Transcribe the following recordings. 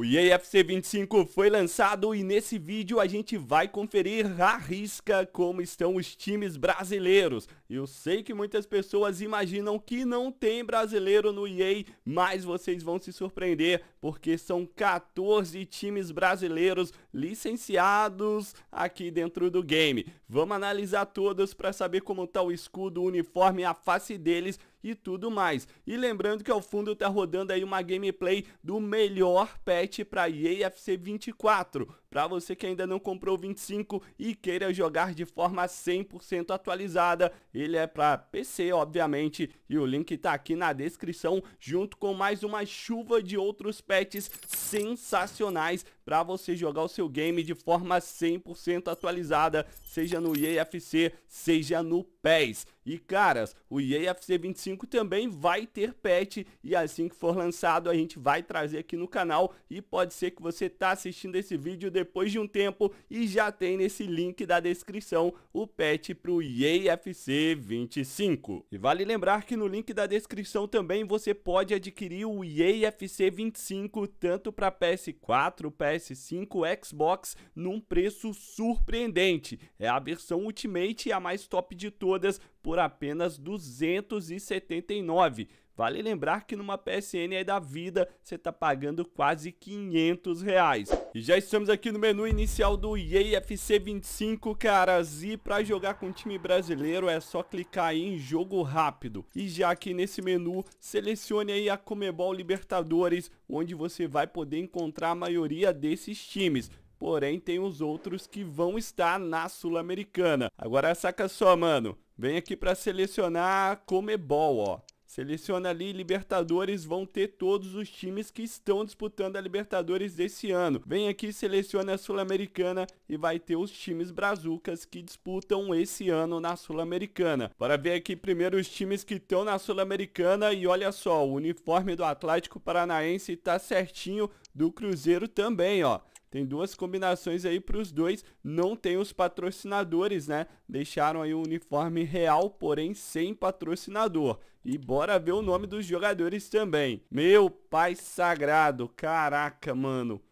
O EAFC 25 foi lançado e nesse vídeo a gente vai conferir à risca como estão os times brasileiros. Eu sei que muitas pessoas imaginam que não tem brasileiro no EA, mas vocês vão se surpreender porque são 14 times brasileiros licenciados aqui dentro do game. Vamos analisar todos para saber como tá o escudo, o uniforme, a face deles e tudo mais. E lembrando que ao fundo tá rodando aí uma gameplay do melhor patch para EAFC 24. Para você que ainda não comprou o 25 e queira jogar de forma 100% atualizada, ele é para PC, obviamente, e o link está aqui na descrição, junto com mais uma chuva de outros patches sensacionais para você jogar o seu game de forma 100% atualizada, seja no EAFC, seja no pés. E caras, o EAFC 25 também vai ter patch e assim que for lançado a gente vai trazer aqui no canal e pode ser que você tá assistindo esse vídeo depois de um tempo e já tem nesse link da descrição o patch pro o FC 25. E vale lembrar que no link da descrição também você pode adquirir o EAFC 25 tanto para PS4, PS5, Xbox num preço surpreendente. É a versão Ultimate e a mais top de todos todas por apenas 279. Vale lembrar que numa PSN aí da vida você tá pagando quase 500 reais. E já estamos aqui no menu inicial do EA FC 25, caras. E para jogar com time brasileiro é só clicar aí em jogo rápido. E já aqui nesse menu, selecione aí a Comebol Libertadores, onde você vai poder encontrar a maioria desses times. Porém, tem os outros que vão estar na Sul-Americana. Agora, saca só, mano. Vem aqui para selecionar Comebol, ó. Seleciona ali Libertadores, vão ter todos os times que estão disputando a Libertadores desse ano. Vem aqui, seleciona a Sul-Americana e vai ter os times brazucas que disputam esse ano na Sul-Americana. Bora ver aqui primeiro os times que estão na Sul-Americana e olha só, o uniforme do Atlético Paranaense tá certinho, do Cruzeiro também, ó. Tem duas combinações aí para os dois. Não tem os patrocinadores, né? Deixaram aí o uniforme real, porém sem patrocinador. E bora ver o nome dos jogadores também. Meu pai sagrado, caraca, mano.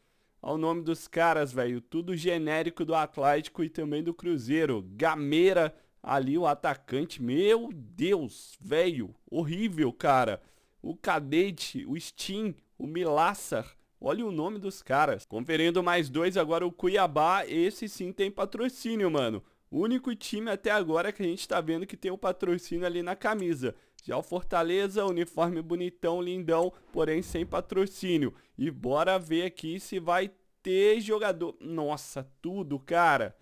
Olha o nome dos caras, velho. Tudo genérico do Atlético e também do Cruzeiro. Gameira ali, o atacante. Meu Deus, velho. Horrível, cara. O Cadete, o Steam, o Milassar. Olha o nome dos caras. Conferindo mais dois agora o Cuiabá, esse sim tem patrocínio, mano. O único time até agora que a gente tá vendo que tem o patrocínio ali na camisa. Já o Fortaleza, uniforme bonitão, lindão, porém sem patrocínio. E bora ver aqui se vai ter jogador. Nossa, tudo, cara.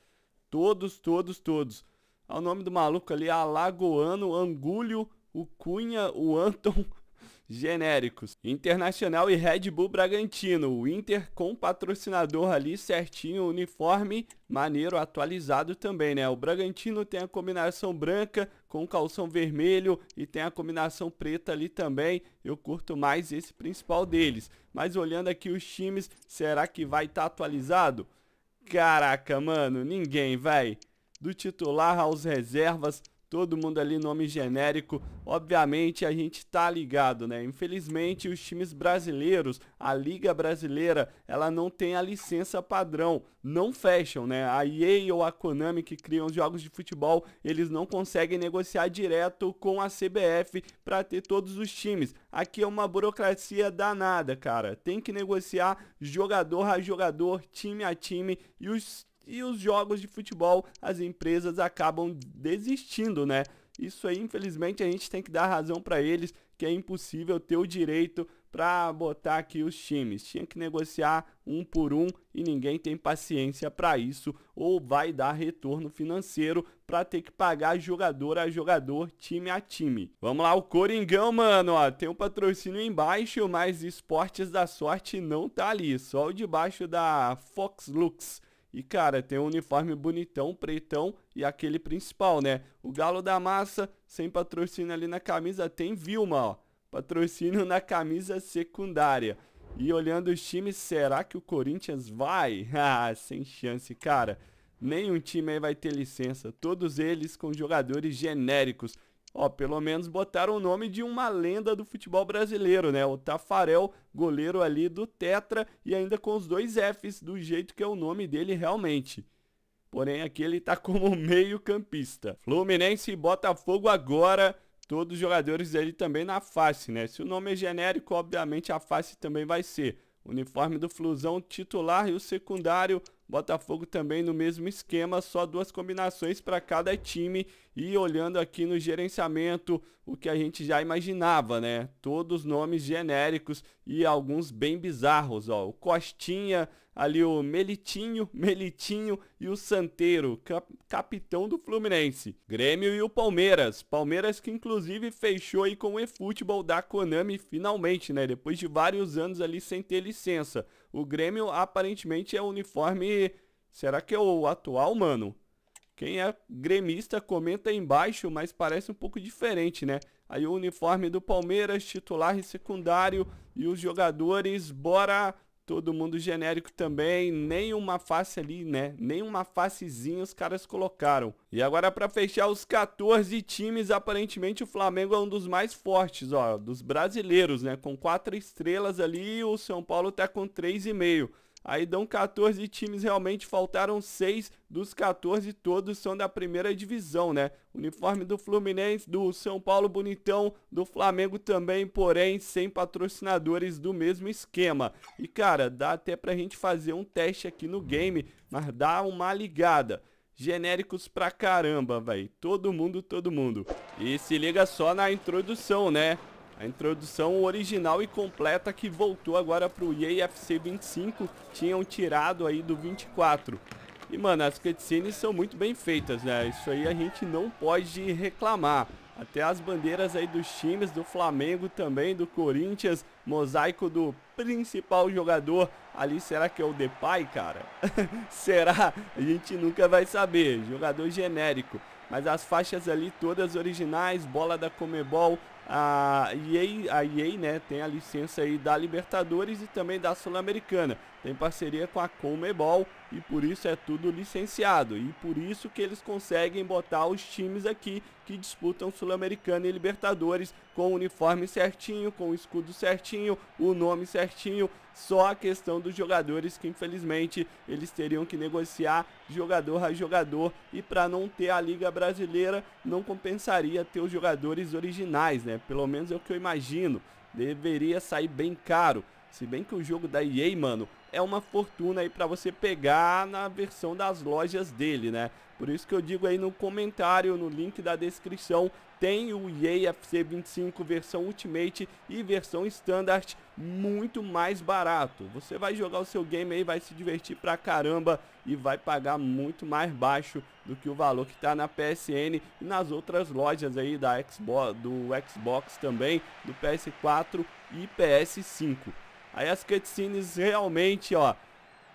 Todos, todos, todos. Olha o nome do maluco ali, Alagoano, Angulho, o Cunha, o Anton, genéricos. Internacional e Red Bull Bragantino. O Inter com patrocinador ali certinho, uniforme maneiro, atualizado também, né? O Bragantino tem a combinação branca com calção vermelho e tem a combinação preta ali também. Eu curto mais esse principal deles. Mas olhando aqui os times, será que vai estar tá atualizado? Caraca, mano, ninguém, vai. Do titular aos reservas, todo mundo ali nome genérico. Obviamente a gente tá ligado, né? Infelizmente os times brasileiros, a liga brasileira, ela não tem a licença padrão, não fecham, né? A EA ou a Konami que criam os jogos de futebol, eles não conseguem negociar direto com a CBF para ter todos os times. Aqui é uma burocracia danada, cara. Tem que negociar jogador a jogador, time a time e os e os jogos de futebol, as empresas acabam desistindo, né? Isso aí, infelizmente, a gente tem que dar razão para eles, que é impossível ter o direito para botar aqui os times. Tinha que negociar um por um e ninguém tem paciência para isso ou vai dar retorno financeiro para ter que pagar jogador a jogador, time a time. Vamos lá, o Coringão, mano, ó, tem um patrocínio embaixo, mas Esportes da Sorte não tá ali, só o de baixo da Fox Lux. E, cara, tem um uniforme bonitão, pretão e aquele principal, né? O Galo da Massa, sem patrocínio ali na camisa, tem Vilma, ó. Patrocínio na camisa secundária. E olhando os times, será que o Corinthians vai? Ah, sem chance, cara. Nenhum time aí vai ter licença. Todos eles com jogadores genéricos ó, pelo menos botaram o nome de uma lenda do futebol brasileiro, né? O Tafarel, goleiro ali do Tetra e ainda com os dois Fs, do jeito que é o nome dele realmente. Porém, aqui ele tá como meio-campista. Fluminense e Botafogo agora. Todos os jogadores dele também na face, né? Se o nome é genérico, obviamente a face também vai ser. Uniforme do Flusão titular e o secundário Botafogo também no mesmo esquema, só duas combinações para cada time e olhando aqui no gerenciamento, o que a gente já imaginava, né? Todos nomes genéricos e alguns bem bizarros, ó. O Costinha, ali o Melitinho, Melitinho e o Santeiro, cap capitão do Fluminense. Grêmio e o Palmeiras. Palmeiras que inclusive fechou aí com o eFootball da Konami finalmente, né? Depois de vários anos ali sem ter licença. O Grêmio aparentemente é uniforme. Será que é o atual, mano? Quem é gremista comenta aí embaixo, mas parece um pouco diferente, né? Aí o uniforme do Palmeiras, titular e secundário e os jogadores, bora todo mundo genérico também, nem uma face ali, né? Nenhuma facezinha os caras colocaram. E agora para fechar os 14 times, aparentemente o Flamengo é um dos mais fortes, ó, dos brasileiros, né? Com quatro estrelas ali, o São Paulo tá com três e meio. Aí dão 14 times, realmente faltaram 6 dos 14, todos são da primeira divisão, né? Uniforme do Fluminense, do São Paulo bonitão, do Flamengo também, porém sem patrocinadores do mesmo esquema. E cara, dá até pra gente fazer um teste aqui no game, mas dá uma ligada genéricos pra caramba, velho. Todo mundo, todo mundo. E se liga só na introdução, né? A introdução original e completa que voltou agora pro FC 25, tinham tirado aí do 24. E mano, as cutscenes são muito bem feitas, né? Isso aí a gente não pode reclamar. Até as bandeiras aí dos times, do Flamengo também, do Corinthians, mosaico do principal jogador ali, será que é o Depay, cara? será? A gente nunca vai saber, jogador genérico. Mas as faixas ali todas originais, bola da Comebol, a EA, a EA né, tem a licença aí da Libertadores e também da Sul-Americana. Tem parceria com a Comebol e por isso é tudo licenciado e por isso que eles conseguem botar os times aqui que disputam Sul-Americana e Libertadores com o uniforme certinho, com o escudo certinho, o nome certinho, só a questão dos jogadores que infelizmente eles teriam que negociar jogador a jogador e para não ter a Liga Brasileira não compensaria ter os jogadores originais, né? Pelo menos é o que eu imagino. Deveria sair bem caro. Se bem que o jogo da EA, mano, é uma fortuna aí pra você pegar na versão das lojas dele, né? Por isso que eu digo aí no comentário, no link da descrição, tem o EA FC 25 versão Ultimate e versão Standard muito mais barato. Você vai jogar o seu game aí, vai se divertir pra caramba e vai pagar muito mais baixo do que o valor que tá na PSN e nas outras lojas aí da Xbox, do Xbox também, do PS4 e PS5. Aí as cutscenes realmente, ó,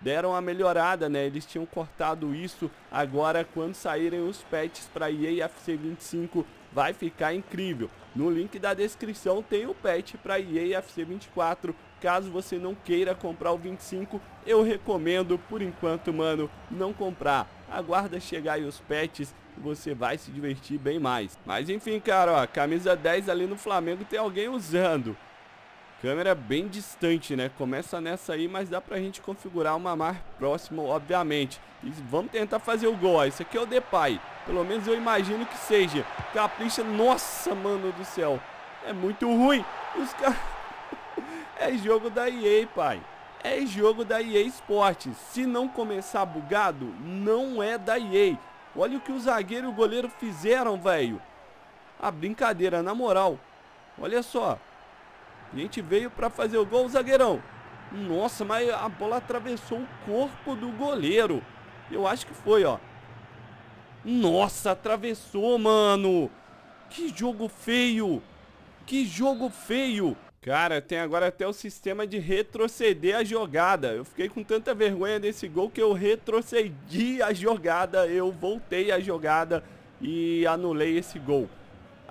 deram a melhorada, né? Eles tinham cortado isso. Agora, quando saírem os patches para EA FC 25, vai ficar incrível. No link da descrição tem o patch para EA FC 24. Caso você não queira comprar o 25, eu recomendo, por enquanto, mano, não comprar. Aguarda chegar aí os patches e você vai se divertir bem mais. Mas enfim, cara, ó, camisa 10 ali no Flamengo tem alguém usando. Câmera bem distante, né? Começa nessa aí, mas dá pra gente configurar uma mais próxima, obviamente. E vamos tentar fazer o gol, ó. Isso aqui é o Depay. Pelo menos eu imagino que seja. Capricha, nossa, mano do céu. É muito ruim. Os caras... é jogo da EA, pai. É jogo da EA Sports. Se não começar bugado, não é da EA. Olha o que o zagueiro e o goleiro fizeram, velho. A brincadeira, na moral. Olha só. A gente veio para fazer o gol, zagueirão. Nossa, mas a bola atravessou o corpo do goleiro. Eu acho que foi, ó. Nossa, atravessou, mano. Que jogo feio. Que jogo feio. Cara, tem agora até o sistema de retroceder a jogada. Eu fiquei com tanta vergonha desse gol que eu retrocedi a jogada. Eu voltei a jogada e anulei esse gol.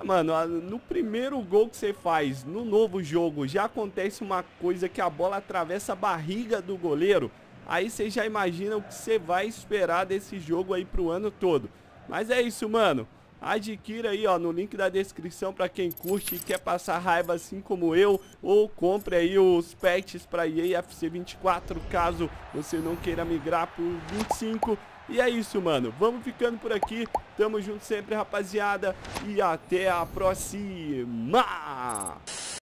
Mano, no primeiro gol que você faz no novo jogo, já acontece uma coisa que a bola atravessa a barriga do goleiro. Aí você já imagina o que você vai esperar desse jogo aí pro ano todo. Mas é isso, mano. Adquira aí, ó, no link da descrição para quem curte e quer passar raiva assim como eu, ou compre aí os patches para eafc 24, caso você não queira migrar pro 25. E é isso, mano. Vamos ficando por aqui. Tamo junto sempre, rapaziada. E até a próxima!